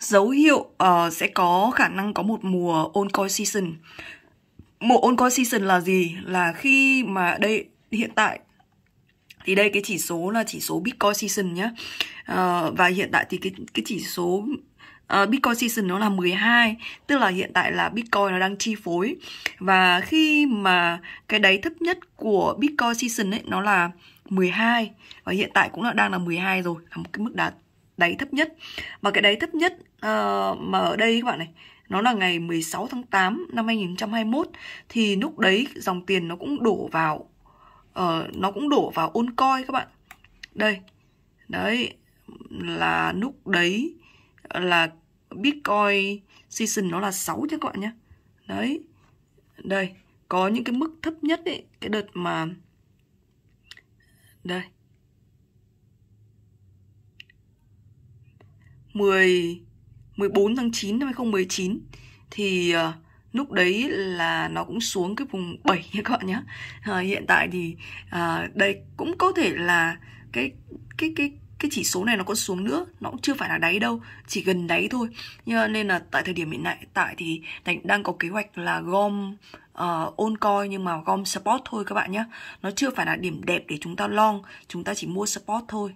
dấu hiệu uh, sẽ có khả năng có một mùa on coin season mùa on coin season là gì là khi mà đây hiện tại thì đây cái chỉ số là chỉ số bitcoin season nhé uh, ờ, và hiện tại thì cái cái chỉ số uh, Bitcoin season nó là 12 tức là hiện tại là Bitcoin nó đang chi phối và khi mà cái đáy thấp nhất của Bitcoin season ấy nó là 12 và hiện tại cũng là đang là 12 rồi là một cái mức đạt đáy thấp nhất và cái đáy thấp nhất uh, mà ở đây các bạn này nó là ngày 16 tháng 8 năm 2021 thì lúc đấy dòng tiền nó cũng đổ vào uh, nó cũng đổ vào ôn coi các bạn đây đấy là lúc đấy là Bitcoin season nó là 6 chứ các bạn nhé đấy đây có những cái mức thấp nhất ấy cái đợt mà đây 10 14 tháng 9 năm 2019 thì uh, lúc đấy là nó cũng xuống cái vùng 7 nha các bạn nhé à, ờ, hiện tại thì à, đây cũng có thể là cái cái cái cái chỉ số này nó có xuống nữa nó cũng chưa phải là đáy đâu chỉ gần đáy thôi nhưng nên là tại thời điểm hiện tại thì Thành đang có kế hoạch là gom uh, ôn coi nhưng mà gom support thôi các bạn nhé nó chưa phải là điểm đẹp để chúng ta long chúng ta chỉ mua support thôi